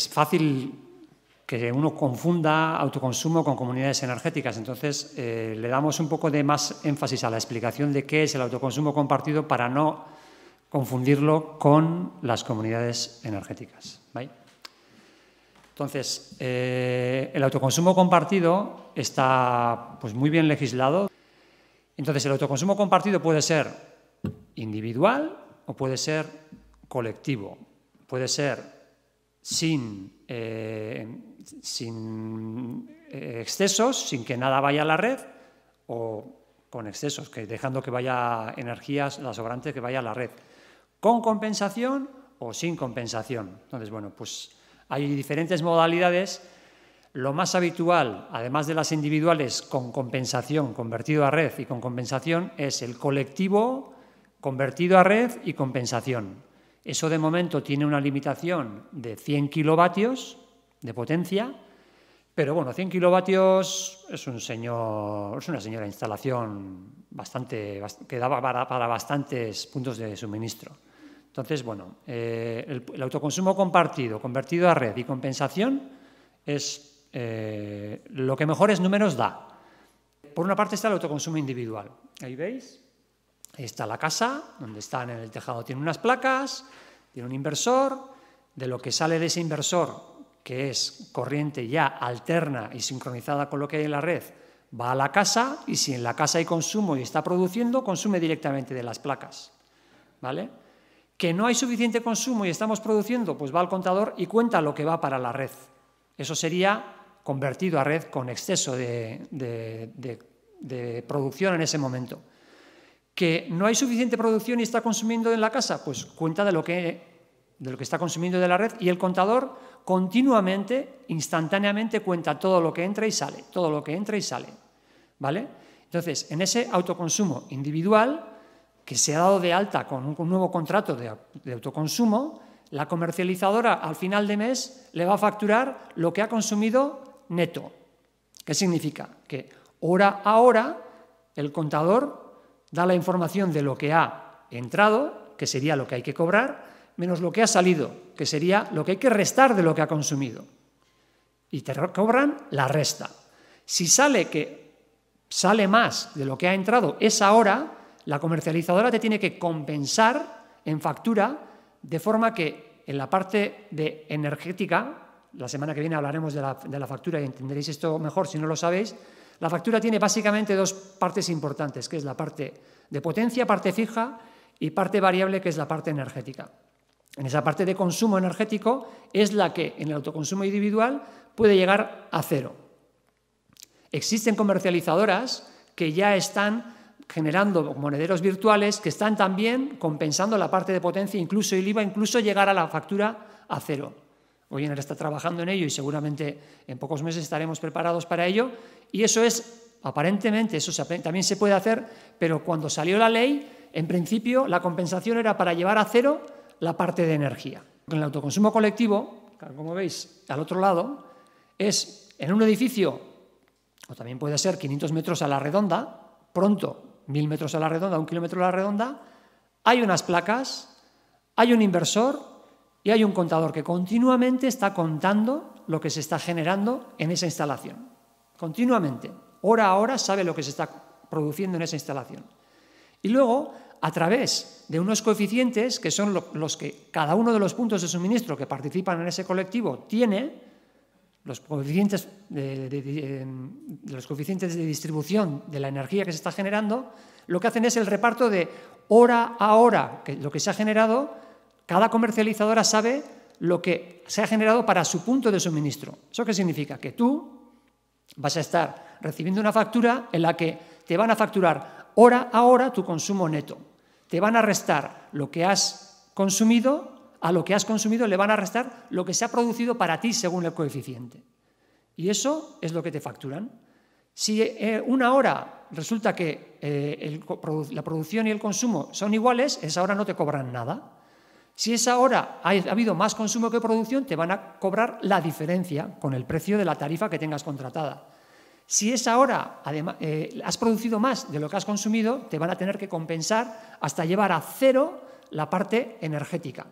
es fácil que uno confunda autoconsumo con comunidades energéticas. Entonces, eh, le damos un poco de más énfasis a la explicación de qué es el autoconsumo compartido para no confundirlo con las comunidades energéticas. Entonces, eh, el autoconsumo compartido está pues, muy bien legislado. Entonces, el autoconsumo compartido puede ser individual o puede ser colectivo, puede ser sin, eh, eh, excesos, sin que nada vaya a la red, o con excesos, que dejando que vaya energías, las sobrantes que vaya a la red, con compensación o sin compensación. Entonces, bueno, pues hay diferentes modalidades. Lo más habitual, además de las individuales con compensación, convertido a red y con compensación, es el colectivo convertido a red y compensación. Eso de momento tiene una limitación de 100 kilovatios de potencia, pero bueno, 100 kilovatios es, un señor, es una señora instalación bastante, que daba para, bastantes puntos de suministro. Entonces, bueno, eh, el, autoconsumo compartido, convertido a red y compensación es eh, lo que mejores números da. Por una parte está el autoconsumo individual. Ahí veis, Ahí está la casa, donde están en el tejado, tiene unas placas, tiene un inversor, de lo que sale de ese inversor, que es corriente ya alterna y sincronizada con lo que hay en la red, va a la casa y si en la casa hay consumo y está produciendo, consume directamente de las placas. ¿Vale? Que no hay suficiente consumo y estamos produciendo, pues va al contador y cuenta lo que va para la red. Eso sería convertido a red con exceso de producción en ese momento que no hay suficiente producción y está consumiendo en la casa, pues cuenta de lo que, de lo que está consumiendo de la red y el contador continuamente, instantáneamente cuenta todo lo que entra y sale, todo lo que entra y sale. ¿Vale? Entonces, en ese autoconsumo individual, que se ha dado de alta con un nuevo contrato de, de autoconsumo, la comercializadora al final de mes le va a facturar lo que ha consumido neto. ¿Qué significa? Que hora a hora el contador da la información de lo que ha entrado, que sería lo que hay que cobrar, menos lo que ha salido, que sería lo que hay que restar de lo que ha consumido. Y te cobran la resta. Si sale que sale más de lo que ha entrado esa hora, la comercializadora te tiene que compensar en factura de forma que en la parte de energética, la semana que viene hablaremos de la factura y entenderéis esto mejor si no lo sabéis, la factura tiene básicamente dos partes importantes, que es la parte de potencia, parte fija, y parte variable, que es la parte energética. En esa parte de consumo energético es la que en el autoconsumo individual puede llegar a cero. Existen comercializadoras que ya están generando monederos virtuales que están también compensando la parte de potencia, incluso el IVA, incluso llegar a la factura a cero el está trabajando en ello y seguramente en pocos meses estaremos preparados para ello. Y eso es, aparentemente, eso también se puede hacer, pero cuando salió la ley, en principio la compensación era para llevar a cero la parte de energía. En el autoconsumo colectivo, como veis, al otro lado, es en un edificio, o también puede ser 500 metros a la redonda, pronto 1000 metros a la redonda, un kilómetro a la redonda, hay unas placas, hay un inversor, y hay un contador que continuamente está contando lo que se está generando en esa instalación. Continuamente, hora a hora, sabe lo que se está produciendo en esa instalación. Y luego, a través de unos coeficientes, que son los que cada uno de los puntos de suministro que participan en ese colectivo tiene, los coeficientes de, em, los coeficientes de distribución de la energía que se está generando, lo que hacen es el reparto de hora a hora, que lo que se ha generado cada comercializadora sabe lo que se ha generado para su punto de suministro. ¿Eso qué significa? Que tú vas a estar recibiendo una factura en la que te van a facturar hora a hora tu consumo neto. Te van a restar lo que has consumido, a lo que has consumido le van a restar lo que se ha producido para ti según el coeficiente. Y eso es lo que te facturan. Si eh, una hora resulta que eh, la producción y el consumo son iguales, esa hora no te cobran nada. Si esa hora ha habido más consumo que producción, te van a cobrar la diferencia con el precio de la tarifa que tengas contratada. Si esa hora eh, has producido más de lo que has consumido, te van a tener que compensar hasta llevar a cero la parte energética.